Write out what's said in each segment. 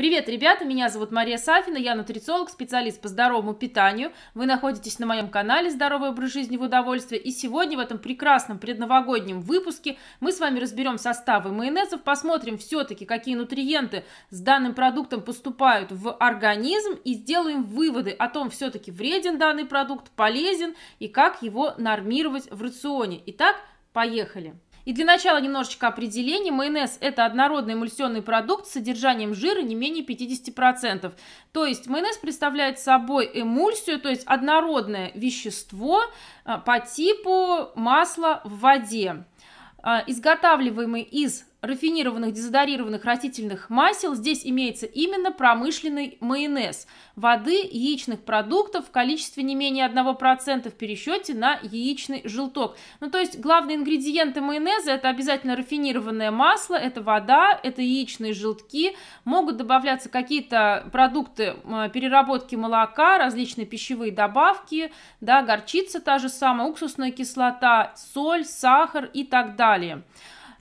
Привет, ребята, меня зовут Мария Сафина, я нутрициолог, специалист по здоровому питанию. Вы находитесь на моем канале «Здоровый образ жизни в удовольствие» и сегодня в этом прекрасном предновогоднем выпуске мы с вами разберем составы майонезов, посмотрим все-таки, какие нутриенты с данным продуктом поступают в организм и сделаем выводы о том, все-таки вреден данный продукт, полезен и как его нормировать в рационе. Итак, поехали! И для начала немножечко определений. Майонез – это однородный эмульсионный продукт с содержанием жира не менее 50%. То есть майонез представляет собой эмульсию, то есть однородное вещество а, по типу масла в воде а, изготавливаемый из рафинированных дезодорированных растительных масел здесь имеется именно промышленный майонез воды яичных продуктов в количестве не менее 1% в пересчете на яичный желток. Ну то есть главные ингредиенты майонеза это обязательно рафинированное масло, это вода, это яичные желтки, могут добавляться какие-то продукты переработки молока, различные пищевые добавки, да, горчица та же самая, уксусная кислота, соль, сахар и так далее.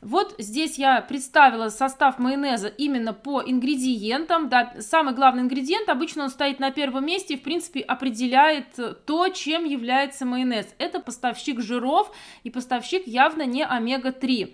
Вот здесь я представила состав майонеза именно по ингредиентам. Да, самый главный ингредиент, обычно он стоит на первом месте и, в принципе, определяет э, то, чем является майонез. Это поставщик жиров и поставщик явно не омега-3.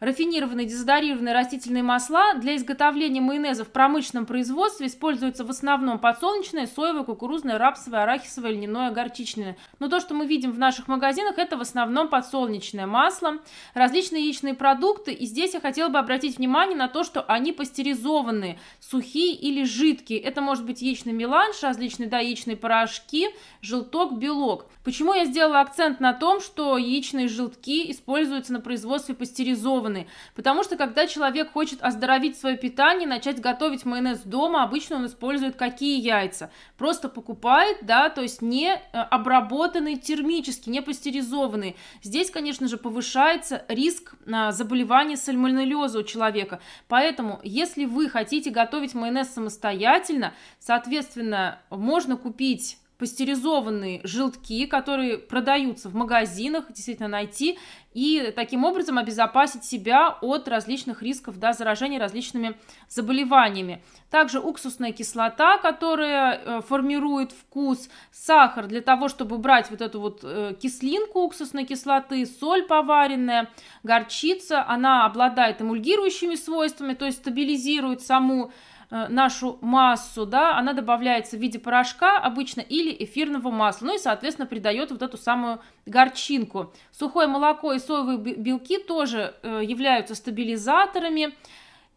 Рафинированные дезодорированные растительные масла для изготовления майонеза в промышленном производстве используются в основном подсолнечное, соевое, кукурузное, рапсовое, арахисовое, льняное, горчичное. Но то, что мы видим в наших магазинах, это в основном подсолнечное масло, различные яичные продукты. И здесь я хотела бы обратить внимание на то, что они пастеризованы, сухие или жидкие. Это может быть яичный меланж, различные да, яичные порошки, желток, белок. Почему я сделала акцент на том, что яичные желтки используются на производстве пастеризованных? рекомендованы. Потому что когда человек хочет оздоровить свое питание, начать готовить майонез дома, обычно он использует какие яйца? Просто покупает, да, то есть не э, обработанные термически, не пастеризованные. Здесь, конечно же, повышается риск а, заболевания сальмонеллеза у человека. Поэтому, если вы хотите готовить майонез самостоятельно, соответственно, можно купить пастеризованные желтки, которые продаются в магазинах, действительно найти, и таким образом обезопасить себя от различных рисков да, заражения различными заболеваниями. Также уксусная кислота, которая э, формирует вкус, сахар для того, чтобы убрать вот эту вот э, кислинку уксусной кислоты, соль поваренная, горчица, она обладает эмульгирующими свойствами, то есть стабилизирует саму Э, нашу массу, да, она добавляется в виде порошка обычно или эфирного масла, ну и, соответственно, придает вот эту самую горчинку. Сухое молоко и соевые белки тоже э, являются стабилизаторами,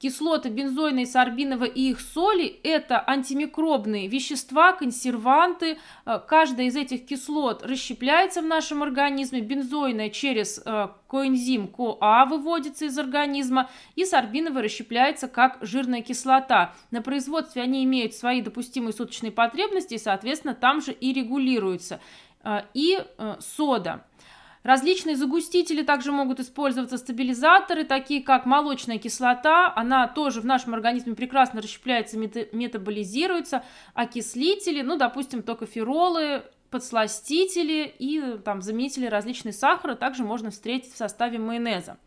Кислоты бензойные, сорбиновые и их соли – это антимикробные вещества, консерванты. Э, каждая из этих кислот расщепляется в нашем организме. Бензойная через э, коэнзим КоА выводится из организма, и сорбиновая расщепляется как жирная кислота. На производстве они имеют свои допустимые суточные потребности, и, соответственно, там же и регулируются. Э, и сода – Различные загустители также могут использоваться стабилизаторы, такие как молочная кислота. Она тоже в нашем организме прекрасно расщепляется, метаболизируется. Окислители, ну, допустим, токоферолы, подсластители и там заменители различные сахара также можно встретить в составе майонеза.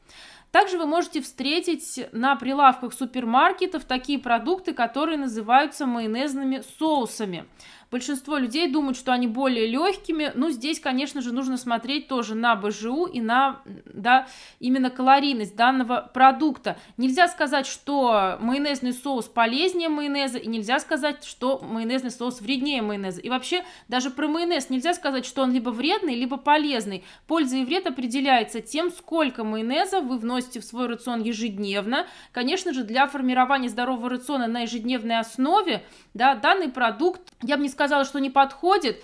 Также вы можете встретить на прилавках супермаркетов такие продукты, которые называются майонезными соусами. Большинство людей думают, что они более легкими. Ну, здесь, конечно же, нужно смотреть тоже на БЖУ и на, да, именно калорийность данного продукта. Нельзя сказать, что майонезный соус полезнее майонеза, и нельзя сказать, что майонезный соус вреднее майонеза. И вообще, даже про майонез нельзя сказать, что он либо вредный, либо полезный. Польза и вред определяется тем, сколько майонеза вы вносите в свой рацион ежедневно. Конечно же, для формирования здорового рациона на ежедневной основе, да, данный продукт, я бы не сказала, что не подходит,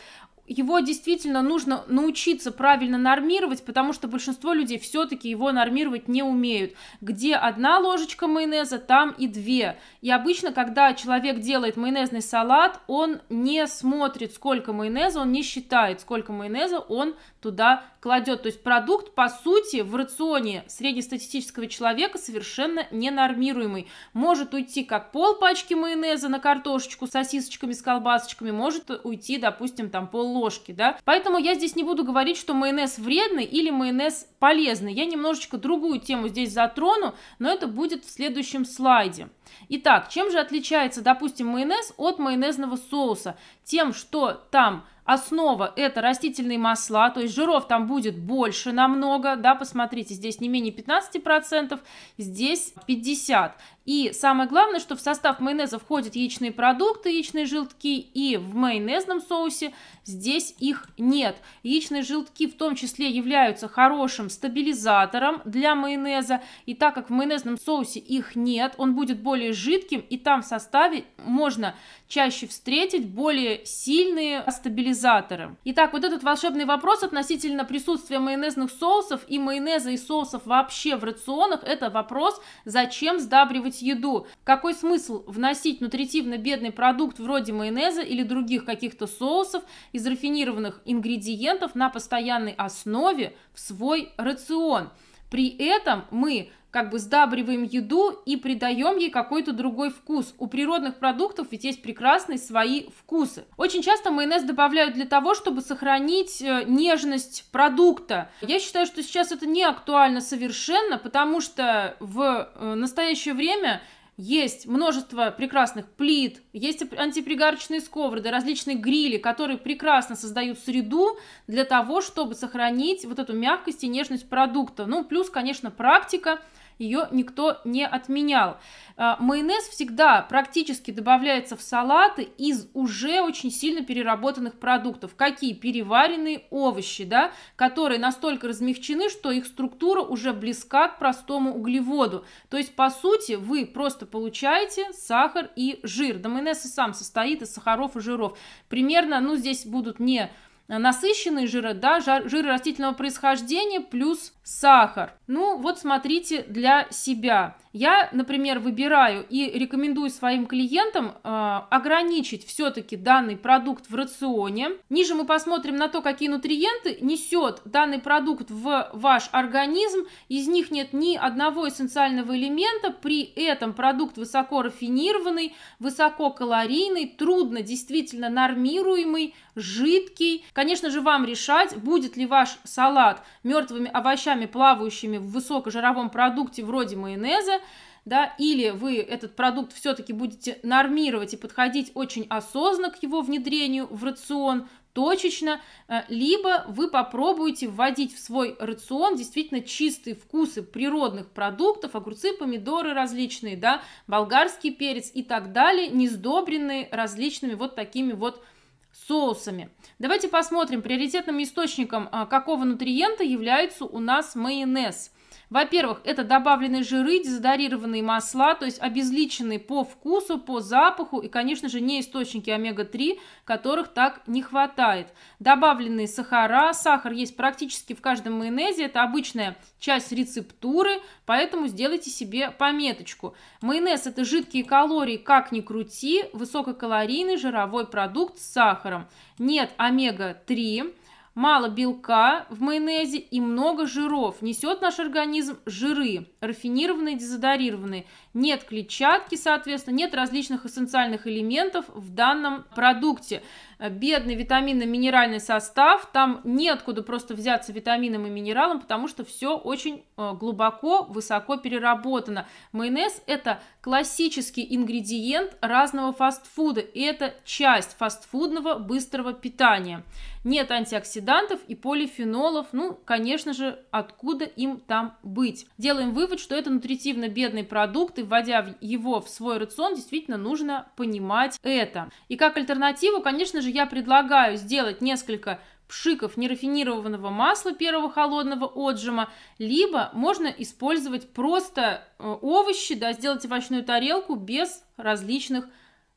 его действительно нужно научиться правильно нормировать, потому что большинство людей все-таки его нормировать не умеют. Где одна ложечка майонеза, там и две. И обычно, когда человек делает майонезный салат, он не смотрит, сколько майонеза, он не считает, сколько майонеза он туда кладет. То есть продукт, по сути, в рационе среднестатистического человека совершенно ненормируемый. Может уйти как пол пачки майонеза на картошечку сосисочками, с колбасочками, может уйти, допустим, там пол ложки, да. Поэтому я здесь не буду говорить, что майонез вредный или майонез полезный. Я немножечко другую тему здесь затрону, но это будет в следующем слайде. Итак, чем же отличается, допустим, майонез от майонезного соуса? Тем, что там Основа – это растительные масла, то есть жиров там будет больше намного, да, посмотрите, здесь не менее 15%, здесь 50%. И самое главное, что в состав майонеза входят яичные продукты, яичные желтки, и в майонезном соусе здесь их нет. Яичные желтки в том числе являются хорошим стабилизатором для майонеза, и так как в майонезном соусе их нет, он будет более жидким, и там в составе можно чаще встретить более сильные стабилизаторы. Итак, вот этот волшебный вопрос относительно присутствия майонезных соусов и майонеза и соусов вообще в рационах, это вопрос, зачем сдабривать еду? Какой смысл вносить нутритивно бедный продукт вроде майонеза или других каких-то соусов из рафинированных ингредиентов на постоянной основе в свой рацион? При этом мы как бы сдабриваем еду и придаем ей какой-то другой вкус. У природных продуктов ведь есть прекрасные свои вкусы. Очень часто майонез добавляют для того, чтобы сохранить э, нежность продукта. Я считаю, что сейчас это не актуально совершенно, потому что в э, настоящее время есть множество прекрасных плит, есть антипригарочные сковороды, различные грили, которые прекрасно создают среду для того, чтобы сохранить вот эту мягкость и нежность продукта. Ну, плюс, конечно, практика – ее никто не отменял. А, майонез всегда практически добавляется в салаты из уже очень сильно переработанных продуктов. Какие? Переваренные овощи, да, которые настолько размягчены, что их структура уже близка к простому углеводу. То есть, по сути, вы просто получаете сахар и жир. Да майонез и сам состоит из сахаров и жиров. Примерно, ну, здесь будут не насыщенные жиры, да, жиры растительного происхождения плюс сахар. Ну, вот смотрите для себя. Я, например, выбираю и рекомендую своим клиентам э, ограничить все-таки данный продукт в рационе. Ниже мы посмотрим на то, какие нутриенты несет данный продукт в ваш организм. Из них нет ни одного эссенциального элемента. При этом продукт высоко рафинированный, высококалорийный, трудно действительно нормируемый, жидкий. Конечно же, вам решать, будет ли ваш салат мертвыми овощами овощами, плавающими в высокожировом продукте вроде майонеза, да, или вы этот продукт все-таки будете нормировать и подходить очень осознанно к его внедрению в рацион, точечно, э, либо вы попробуете вводить в свой рацион действительно чистые вкусы природных продуктов, огурцы, помидоры различные, да, болгарский перец и так далее, не сдобренные различными вот такими вот соусами. Давайте посмотрим приоритетным источником а, какого нутриента является у нас майонез. Во-первых, это добавленные жиры, дезодорированные масла, то есть обезличенные по вкусу, по запаху и, конечно же, не источники омега-3, которых так не хватает. Добавленные сахара, сахар есть практически в каждом майонезе, это обычная часть рецептуры, поэтому сделайте себе пометочку. Майонез – это жидкие калории, как ни крути, высококалорийный жировой продукт с сахаром. Нет омега-3, Мало белка в майонезе и много жиров. Несет наш организм жиры, рафинированные, дезодорированные. Нет клетчатки, соответственно, нет различных эссенциальных элементов в данном продукте. Э, бедный витаминно-минеральный состав, там неоткуда просто взяться витамином и минералом, потому что все очень э, глубоко, высоко переработано. Майонез – это классический ингредиент разного фастфуда, и это часть фастфудного быстрого питания. Нет антиоксидантов и полифенолов, ну, конечно же, откуда им там быть. Делаем вывод, что это нутритивно бедный продукт, и вводя его в свой рацион, действительно нужно понимать это. И как альтернативу, конечно же, я предлагаю сделать несколько пшиков нерафинированного масла первого холодного отжима, либо можно использовать просто э, овощи, да, сделать овощную тарелку без различных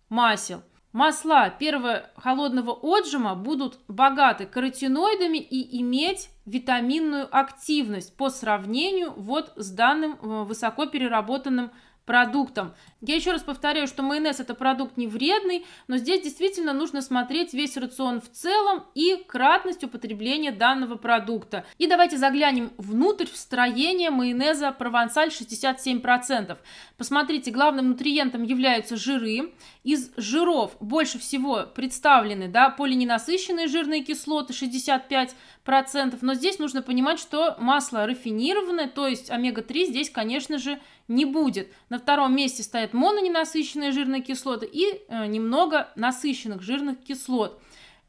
масел. Масла первого холодного отжима будут богаты каротиноидами и иметь витаминную активность по сравнению вот с данным э, высоко переработанным продуктом. Я еще раз повторяю, что майонез это продукт не вредный, но здесь действительно нужно смотреть весь рацион в целом и кратность употребления данного продукта. И давайте заглянем внутрь в строение майонеза провансаль 67%. Посмотрите, главным нутриентом являются жиры. Из жиров больше всего представлены да, полиненасыщенные жирные кислоты 65%, но здесь нужно понимать, что масло рафинированное, то есть омега-3 здесь, конечно же, не будет. На втором месте стоят мононенасыщенные жирные кислоты и э, немного насыщенных жирных кислот.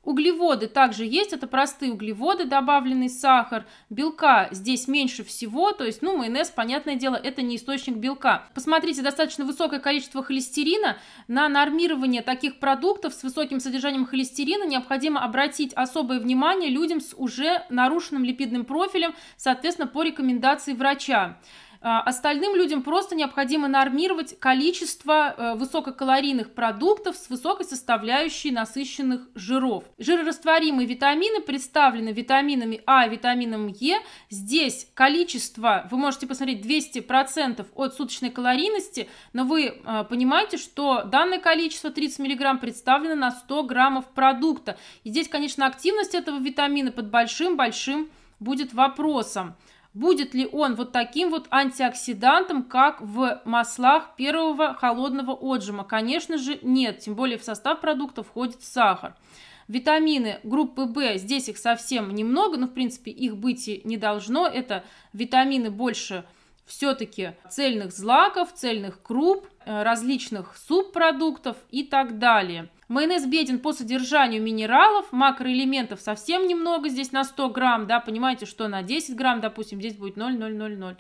Углеводы также есть, это простые углеводы, добавленный сахар, белка здесь меньше всего, то есть, ну, майонез, понятное дело, это не источник белка. Посмотрите, достаточно высокое количество холестерина. На нормирование таких продуктов с высоким содержанием холестерина необходимо обратить особое внимание людям с уже нарушенным липидным профилем, соответственно, по рекомендации врача. А, остальным людям просто необходимо нормировать количество э, высококалорийных продуктов с высокой составляющей насыщенных жиров. Жирорастворимые витамины представлены витаминами А, витамином Е. Здесь количество, вы можете посмотреть, 200% от суточной калорийности, но вы э, понимаете, что данное количество 30 мг представлено на 100 граммов продукта. И здесь, конечно, активность этого витамина под большим-большим будет вопросом. Будет ли он вот таким вот антиоксидантом, как в маслах первого холодного отжима? Конечно же нет, тем более в состав продукта входит сахар. Витамины группы В, здесь их совсем немного, но в принципе их быть и не должно. Это витамины больше все-таки цельных злаков, цельных круп, э, различных субпродуктов и так далее. Майонез беден по содержанию минералов, макроэлементов совсем немного, здесь на 100 грамм, да, понимаете, что на 10 грамм, допустим, здесь будет 0,000.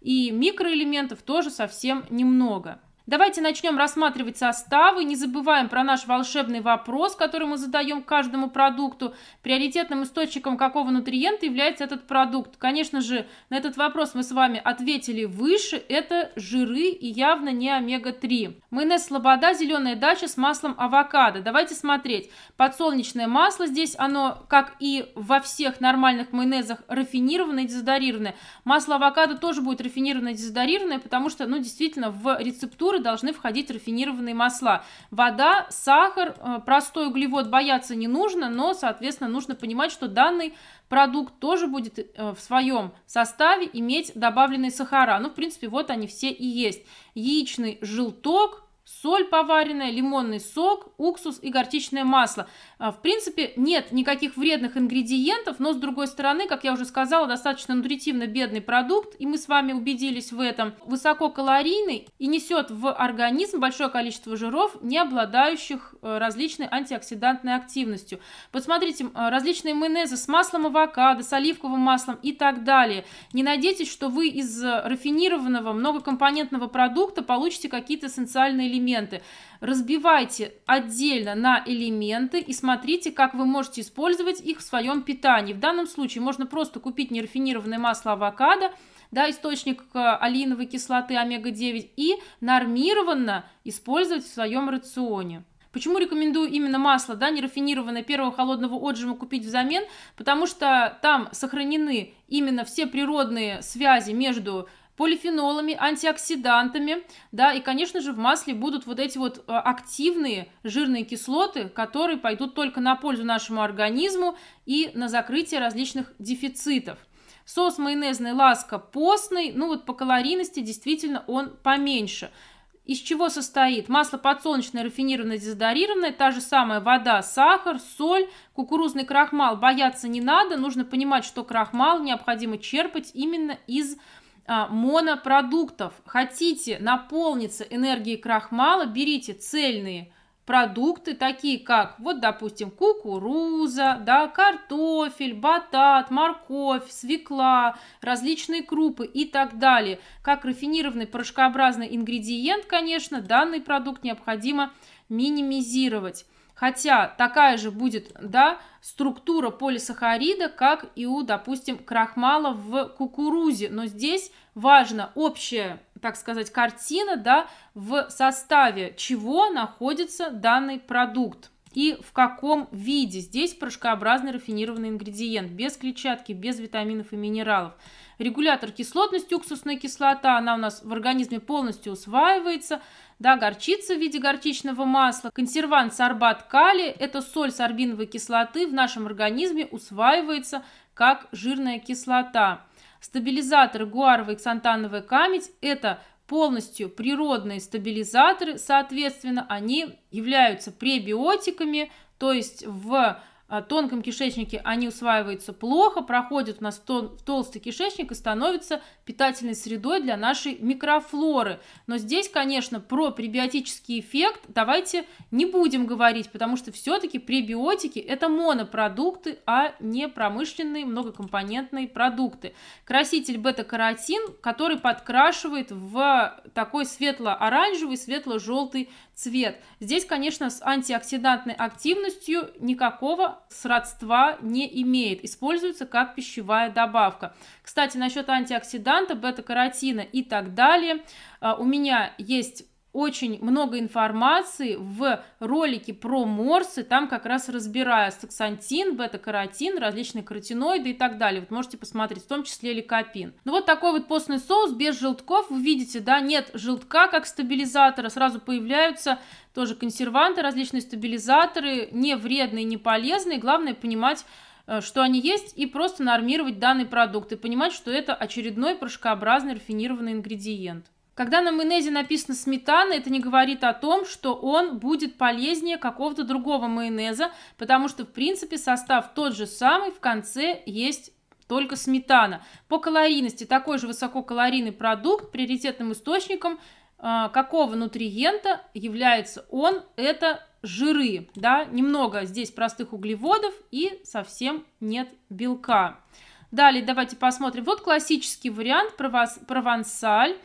И микроэлементов тоже совсем немного. Давайте начнем рассматривать составы. Не забываем про наш волшебный вопрос, который мы задаем каждому продукту. Приоритетным источником какого нутриента является этот продукт? Конечно же, на этот вопрос мы с вами ответили выше. Это жиры и явно не омега-3. Майонез «Слобода», зеленая дача с маслом авокадо. Давайте смотреть. Подсолнечное масло здесь, оно, как и во всех нормальных майонезах, рафинированное и дезодорированное. Масло авокадо тоже будет рафинированное и дезодорированное, потому что, ну, действительно, в рецептуре которую должны входить рафинированные масла. Вода, сахар, э, простой углевод бояться не нужно, но, соответственно, нужно понимать, что данный продукт тоже будет э, в своем составе иметь добавленные сахара. Ну, в принципе, вот они все и есть. Яичный желток, соль поваренная, лимонный сок, уксус и горчичное масло. А, в принципе, нет никаких вредных ингредиентов, но с другой стороны, как я уже сказала, достаточно нутритивно бедный продукт, и мы с вами убедились в этом, высококалорийный и несет в организм большое количество жиров, не обладающих э, различной антиоксидантной активностью. Посмотрите, а, различные майонезы с маслом авокадо, с оливковым маслом и так далее. Не надейтесь, что вы из э, рафинированного многокомпонентного продукта получите какие-то эссенциальные элементы. Разбивайте отдельно на элементы и смотрите, как вы можете использовать их в своем питании. В данном случае можно просто купить нерафинированное масло авокадо, да, источник э, алиновой кислоты омега-9 и нормированно использовать в своем рационе. Почему рекомендую именно масло, да, нерафинированное первого холодного отжима купить взамен? Потому что там сохранены именно все природные связи между полифенолами, антиоксидантами, да, и, конечно же, в масле будут вот эти вот э, активные жирные кислоты, которые пойдут только на пользу нашему организму и на закрытие различных дефицитов. Соус майонезный ласка постный, ну вот по калорийности действительно он поменьше. Из чего состоит? Масло подсолнечное, рафинированное, дезодорированное, та же самая вода, сахар, соль, кукурузный крахмал. Бояться не надо, нужно понимать, что крахмал необходимо черпать именно из а, монопродуктов. Хотите наполниться энергией крахмала, берите цельные продукты, такие как, вот, допустим, кукуруза, да, картофель, батат, морковь, свекла, различные крупы и так далее. Как рафинированный порошкообразный ингредиент, конечно, данный продукт необходимо минимизировать. Хотя такая же будет да, структура полисахарида, как и у, допустим, крахмала в кукурузе. Но здесь важно общая, так сказать, картина да, в составе чего находится данный продукт и в каком виде. Здесь порошкообразный рафинированный ингредиент, без клетчатки, без витаминов и минералов. Регулятор кислотности, уксусная кислота, она у нас в организме полностью усваивается. Да, горчица в виде горчичного масла, консервант сорбат калия, это соль сорбиновой кислоты в нашем организме усваивается как жирная кислота. Стабилизаторы гуаровая и ксантановая камедь – это полностью природные стабилизаторы, соответственно, они являются пребиотиками, то есть в а, тонком кишечнике они усваиваются плохо, проходят у нас тон, в толстый кишечник и становятся питательной средой для нашей микрофлоры. Но здесь, конечно, про пребиотический эффект давайте не будем говорить, потому что все-таки пребиотики это монопродукты, а не промышленные многокомпонентные продукты. Краситель бета-каротин, который подкрашивает в такой светло-оранжевый, светло-желтый цвет. Здесь, конечно, с антиоксидантной активностью никакого сродства не имеет. Используется как пищевая добавка. Кстати, насчет антиоксиданта, бета-каротина и так далее. А, у меня есть очень много информации в ролике про морсы, там как раз разбирая саксантин, бета-каротин, различные каротиноиды и так далее. Вот можете посмотреть, в том числе ликопин. Ну вот такой вот постный соус без желтков, вы видите, да, нет желтка как стабилизатора, сразу появляются тоже консерванты, различные стабилизаторы, не вредные, не полезные, главное понимать, э, что они есть, и просто нормировать данный продукт и понимать, что это очередной порошкообразный рафинированный ингредиент. Когда на майонезе написано сметана, это не говорит о том, что он будет полезнее какого-то другого майонеза, потому что, в принципе, состав тот же самый, в конце есть только сметана. По калорийности такой же высококалорийный продукт приоритетным источником а, какого нутриента является он, это жиры, да, немного здесь простых углеводов и совсем нет белка. Далее давайте посмотрим. Вот классический вариант прованс, провансаль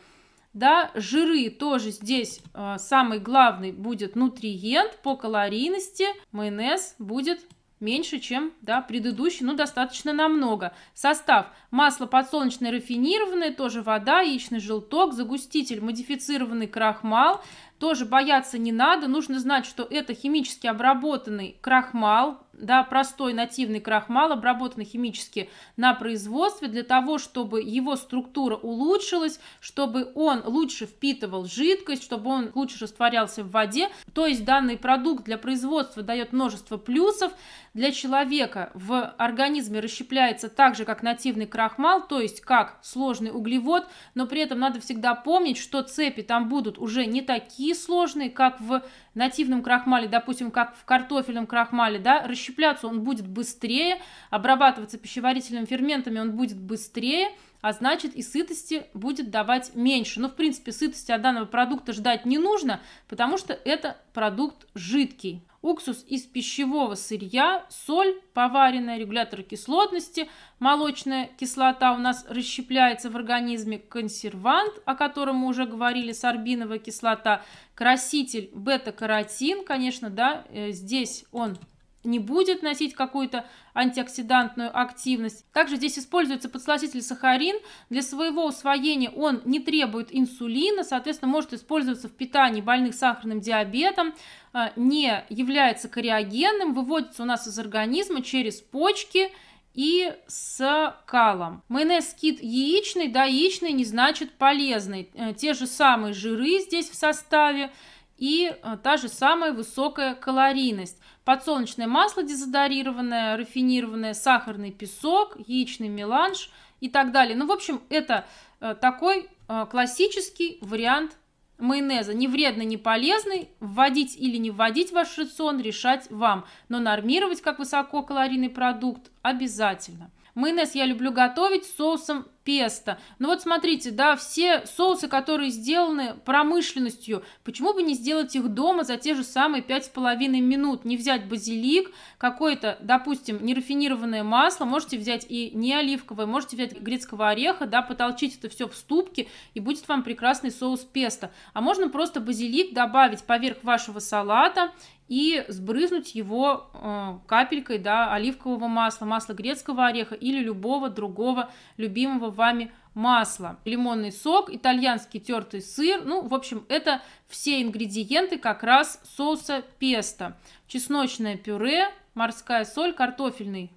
да, жиры тоже здесь э, самый главный будет нутриент по калорийности, майонез будет меньше, чем да, предыдущий, но ну, достаточно намного. Состав. Масло подсолнечное рафинированное, тоже вода, яичный желток, загуститель, модифицированный крахмал. Тоже бояться не надо, нужно знать, что это химически обработанный крахмал, да, простой нативный крахмал, обработанный химически на производстве, для того, чтобы его структура улучшилась, чтобы он лучше впитывал жидкость, чтобы он лучше растворялся в воде. То есть данный продукт для производства дает множество плюсов. Для человека в организме расщепляется так же, как нативный крахмал, то есть как сложный углевод, но при этом надо всегда помнить, что цепи там будут уже не такие сложные, как в нативном крахмале, допустим, как в картофельном крахмале, да, расщепляться он будет быстрее, обрабатываться пищеварительными ферментами он будет быстрее, а значит и сытости будет давать меньше. Но, в принципе, сытости от данного продукта ждать не нужно, потому что это продукт жидкий уксус из пищевого сырья, соль поваренная, регулятор кислотности, молочная кислота у нас расщепляется в организме, консервант, о котором мы уже говорили, сорбиновая кислота, краситель бета-каротин, конечно, да, э, здесь он не будет носить какую-то антиоксидантную активность. Также здесь используется подсластитель сахарин. Для своего усвоения он не требует инсулина, соответственно, может использоваться в питании больных сахарным диабетом, а, не является кариогенным, выводится у нас из организма через почки и с калом. Майонез кит яичный, да, яичный не значит полезный. Э, те же самые жиры здесь в составе и э, та же самая высокая калорийность подсолнечное масло дезодорированное, рафинированное, сахарный песок, яичный меланж и так далее. Ну, в общем, это э, такой э, классический вариант майонеза. Не вредный, не полезный. Вводить или не вводить в ваш рацион решать вам. Но нормировать как высококалорийный продукт обязательно. Майонез я люблю готовить соусом песто. Ну вот смотрите, да, все соусы, которые сделаны промышленностью, почему бы не сделать их дома за те же самые 5,5 минут? Не взять базилик, какое-то, допустим, нерафинированное масло, можете взять и не оливковое, можете взять грецкого ореха, да, потолчить это все в ступке, и будет вам прекрасный соус песто. А можно просто базилик добавить поверх вашего салата и сбрызнуть его э, капелькой да, оливкового масла, масла грецкого ореха или любого другого любимого вами масло, лимонный сок, итальянский тертый сыр. Ну, в общем, это все ингредиенты как раз соуса песто. Чесночное пюре, морская соль, картофельный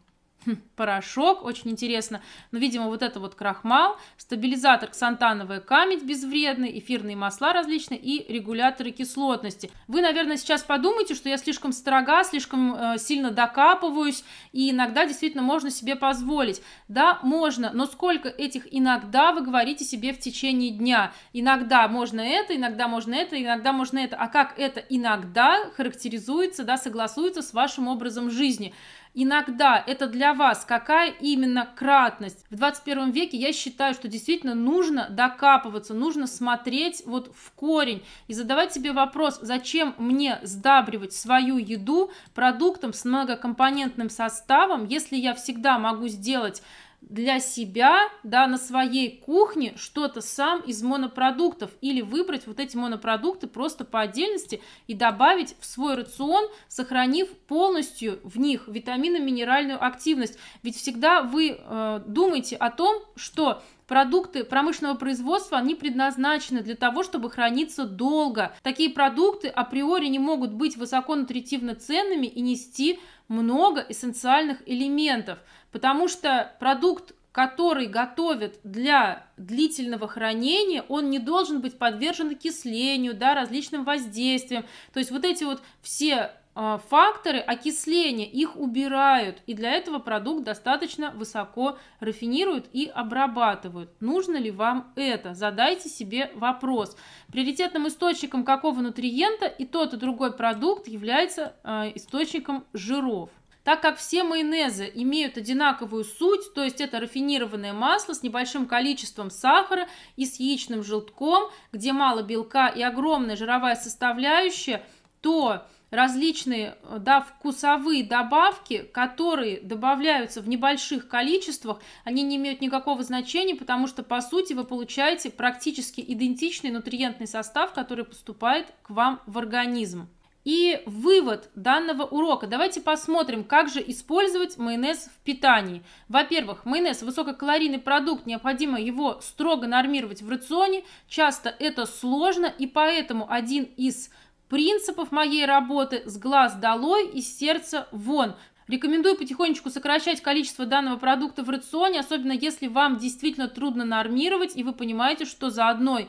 Хм, порошок, очень интересно. Но, ну, видимо, вот это вот крахмал, стабилизатор ксантановая камедь безвредный, эфирные масла различные и регуляторы кислотности. Вы, наверное, сейчас подумаете, что я слишком строга, слишком э, сильно докапываюсь, и иногда действительно можно себе позволить. Да, можно, но сколько этих иногда вы говорите себе в течение дня? Иногда можно это, иногда можно это, иногда можно это. А как это иногда характеризуется, да, согласуется с вашим образом жизни? иногда это для вас, какая именно кратность. В 21 веке я считаю, что действительно нужно докапываться, нужно смотреть вот в корень и задавать себе вопрос, зачем мне сдабривать свою еду продуктом с многокомпонентным составом, если я всегда могу сделать для себя, да, на своей кухне что-то сам из монопродуктов или выбрать вот эти монопродукты просто по отдельности и добавить в свой рацион, сохранив полностью в них витаминно-минеральную активность. Ведь всегда вы э, думаете о том, что Продукты промышленного производства, они предназначены для того, чтобы храниться долго. Такие продукты априори не могут быть высоко нутритивно ценными и нести много эссенциальных элементов. Потому что продукт, который готовят для длительного хранения, он не должен быть подвержен окислению, да, различным воздействиям. То есть вот эти вот все а, факторы окисления, их убирают, и для этого продукт достаточно высоко рафинируют и обрабатывают. Нужно ли вам это? Задайте себе вопрос. Приоритетным источником какого нутриента и тот и другой продукт является а, источником жиров. Так как все майонезы имеют одинаковую суть, то есть это рафинированное масло с небольшим количеством сахара и с яичным желтком, где мало белка и огромная жировая составляющая, то различные э, да, вкусовые добавки, которые добавляются в небольших количествах, они не имеют никакого значения, потому что, по сути, вы получаете практически идентичный нутриентный состав, который поступает к вам в организм. И вывод данного урока. Давайте посмотрим, как же использовать майонез в питании. Во-первых, майонез высококалорийный продукт, необходимо его строго нормировать в рационе. Часто это сложно, и поэтому один из принципов моей работы «С глаз долой, из сердца вон». Рекомендую потихонечку сокращать количество данного продукта в рационе, особенно если вам действительно трудно нормировать, и вы понимаете, что за одной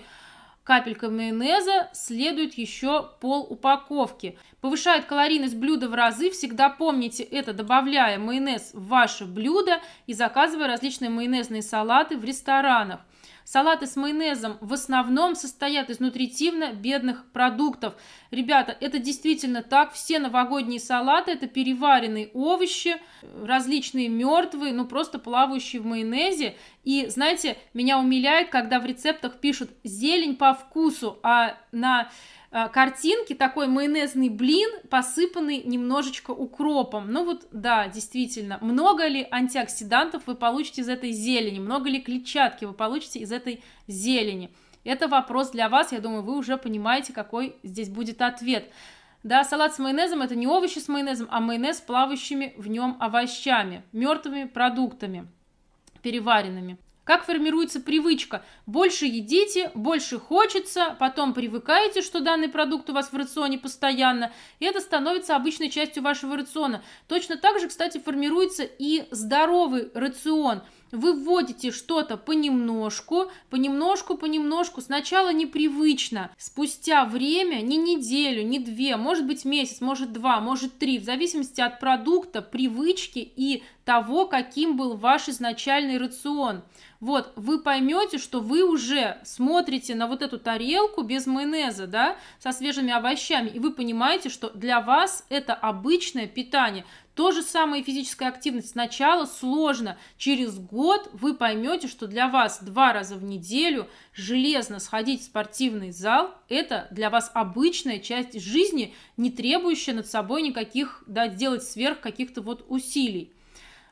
Капелька майонеза следует еще пол упаковки. Повышает калорийность блюда в разы. Всегда помните это, добавляя майонез в ваше блюдо и заказывая различные майонезные салаты в ресторанах. Салаты с майонезом в основном состоят из нутритивно-бедных продуктов. Ребята, это действительно так. Все новогодние салаты – это переваренные овощи, различные мертвые, ну просто плавающие в майонезе. И знаете, меня умиляет, когда в рецептах пишут «зелень по вкусу», а на Э, картинки такой майонезный блин, посыпанный немножечко укропом. Ну вот, да, действительно, много ли антиоксидантов вы получите из этой зелени, много ли клетчатки вы получите из этой зелени? Это вопрос для вас, я думаю, вы уже понимаете, какой здесь будет ответ. Да, салат с майонезом это не овощи с майонезом, а майонез с плавающими в нем овощами, мертвыми продуктами, переваренными как формируется привычка. Больше едите, больше хочется, потом привыкаете, что данный продукт у вас в рационе постоянно, и это становится обычной частью вашего рациона. Точно так же, кстати, формируется и здоровый рацион – вы вводите что-то понемножку, понемножку, понемножку, сначала непривычно, спустя время, не неделю, не две, может быть месяц, может два, может три, в зависимости от продукта, привычки и того, каким был ваш изначальный рацион. Вот, вы поймете, что вы уже смотрите на вот эту тарелку без майонеза, да, со свежими овощами, и вы понимаете, что для вас это обычное питание. То же самое и физическая активность. Сначала сложно. Через год вы поймете, что для вас два раза в неделю железно сходить в спортивный зал – это для вас обычная часть жизни, не требующая над собой никаких, да, делать сверх каких-то вот усилий.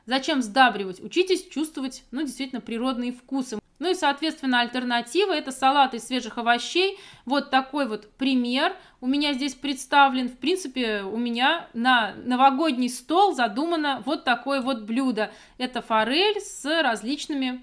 Зачем сдабривать? Учитесь чувствовать, ну, действительно, природные вкусы. Ну и, соответственно, альтернатива – это салат из свежих овощей. Вот такой вот пример у меня здесь представлен. В принципе, у меня на новогодний стол задумано вот такое вот блюдо. Это форель с различными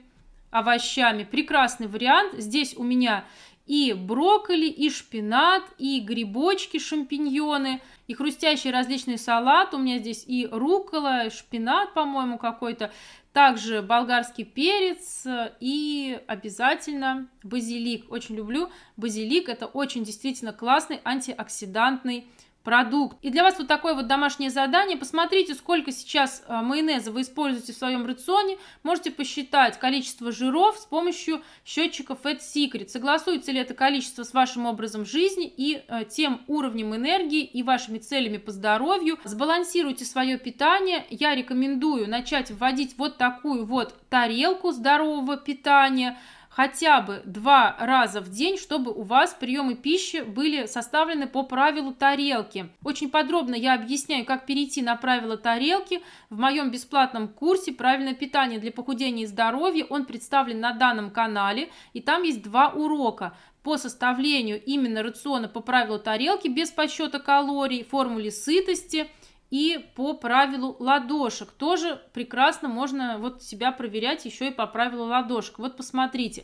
овощами. Прекрасный вариант. Здесь у меня и брокколи, и шпинат, и грибочки, шампиньоны, и хрустящий различный салат. У меня здесь и рукола, и шпинат, по-моему, какой-то. Также болгарский перец э, и обязательно базилик. Очень люблю базилик. Это очень действительно классный антиоксидантный продукт. И для вас вот такое вот домашнее задание. Посмотрите, сколько сейчас э, майонеза вы используете в своем рационе. Можете посчитать количество жиров с помощью счетчиков Fat Secret. Согласуется ли это количество с вашим образом жизни и э, тем уровнем энергии и вашими целями по здоровью. Сбалансируйте свое питание. Я рекомендую начать вводить вот такую вот тарелку здорового питания, хотя бы два раза в день, чтобы у вас приемы пищи были составлены по правилу тарелки. Очень подробно я объясняю, как перейти на правила тарелки в моем бесплатном курсе «Правильное питание для похудения и здоровья». Он представлен на данном канале, и там есть два урока по составлению именно рациона по правилу тарелки без подсчета калорий, формуле сытости – и по правилу ладошек. Тоже прекрасно можно вот себя проверять еще и по правилу ладошек. Вот посмотрите.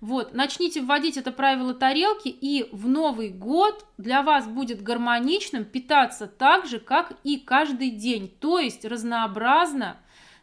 Вот, начните вводить это правило тарелки, и в Новый год для вас будет гармоничным питаться так же, как и каждый день, то есть разнообразно,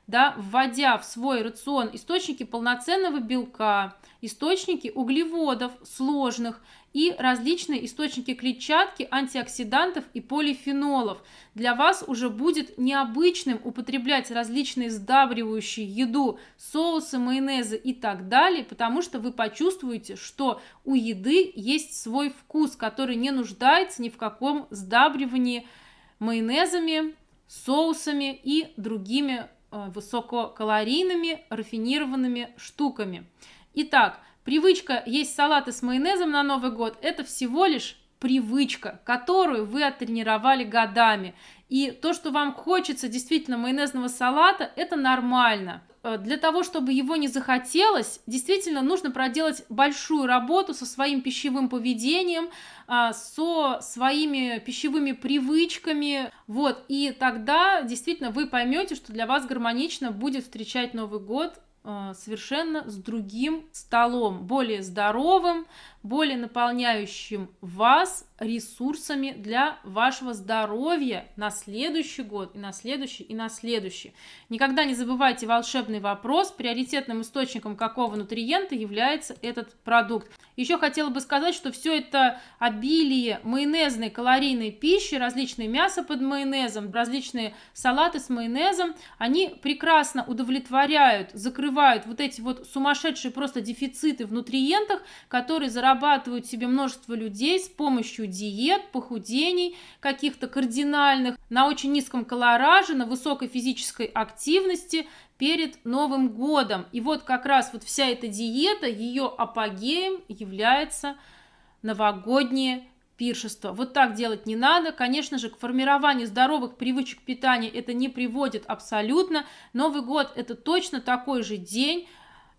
да, вводя в свой рацион источники полноценного белка, источники углеводов сложных и различные источники клетчатки, антиоксидантов и полифенолов. Для вас уже будет необычным употреблять различные сдабривающие еду, соусы, майонезы и так далее, потому что вы почувствуете, что у еды есть свой вкус, который не нуждается ни в каком сдабривании майонезами, соусами и другими э, высококалорийными рафинированными штуками. Итак, Привычка есть салаты с майонезом на Новый год – это всего лишь привычка, которую вы оттренировали годами. И то, что вам хочется действительно майонезного салата, это нормально. Э, для того, чтобы его не захотелось, действительно нужно проделать большую работу со своим пищевым поведением, а, со своими пищевыми привычками. Вот, и тогда действительно вы поймете, что для вас гармонично будет встречать Новый год Э, совершенно с другим столом, более здоровым, более наполняющим вас ресурсами для вашего здоровья на следующий год, и на следующий, и на следующий. Никогда не забывайте волшебный вопрос, приоритетным источником какого нутриента является этот продукт. Еще хотела бы сказать, что все это обилие майонезной калорийной пищи, различные мясо под майонезом, различные салаты с майонезом, они прекрасно удовлетворяют, закрывают вот эти вот сумасшедшие просто дефициты в нутриентах, которые заработаны зарабатывают себе множество людей с помощью диет, похудений, каких-то кардинальных, на очень низком колораже, на высокой физической активности перед Новым годом. И вот как раз вот вся эта диета, ее апогеем является новогоднее пиршество Вот так делать не надо. Конечно же, к формированию здоровых привычек питания это не приводит абсолютно. Новый год это точно такой же день,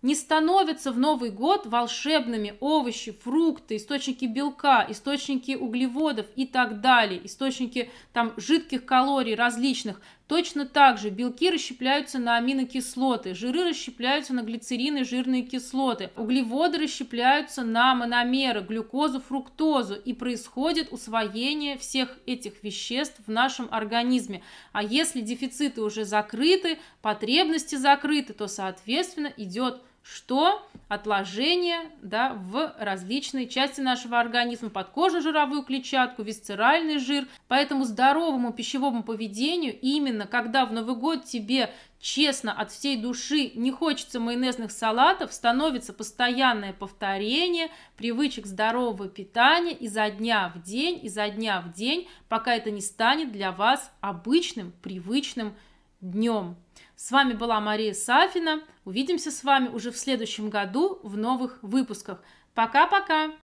не становятся в Новый год волшебными овощи, фрукты, источники белка, источники углеводов и так далее, источники там жидких калорий различных, Точно так же белки расщепляются на аминокислоты, жиры расщепляются на глицерины, жирные кислоты, углеводы расщепляются на мономеры, глюкозу, фруктозу и происходит усвоение всех этих веществ в нашем организме. А если дефициты уже закрыты, потребности закрыты, то соответственно идет что отложение да, в различные части нашего организма, подкожно-жировую клетчатку, висцеральный жир. Поэтому здоровому пищевому поведению именно когда в Новый год тебе честно от всей души не хочется майонезных салатов, становится постоянное повторение привычек здорового питания изо дня в день, изо дня в день, пока это не станет для вас обычным, привычным днем. С вами была Мария Сафина. Увидимся с вами уже в следующем году в новых выпусках. Пока-пока!